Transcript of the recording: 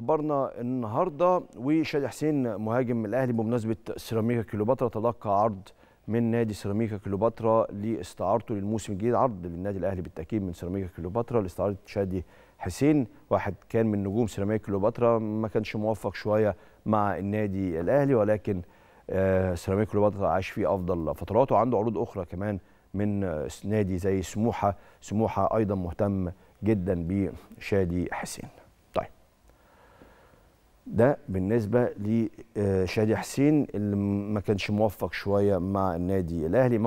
اخبارنا النهارده وشادي حسين مهاجم الاهلي بمناسبه سيراميكا كليوباترا تلقى عرض من نادي سيراميكا كليوباترا لاستعارته للموسم الجديد عرض للنادي الاهلي بالتاكيد من سيراميكا كليوباترا لاستعاره شادي حسين واحد كان من نجوم سيراميكا كليوباترا ما كانش موفق شويه مع النادي الاهلي ولكن آه، سيراميكا كليوباترا عاش فيه افضل فتراته وعنده عروض اخرى كمان من نادي زي سموحه سموحه ايضا مهتم جدا بشادي حسين ده بالنسبه لشادي آه، حسين اللي ما كانش موفق شويه مع النادي الاهلي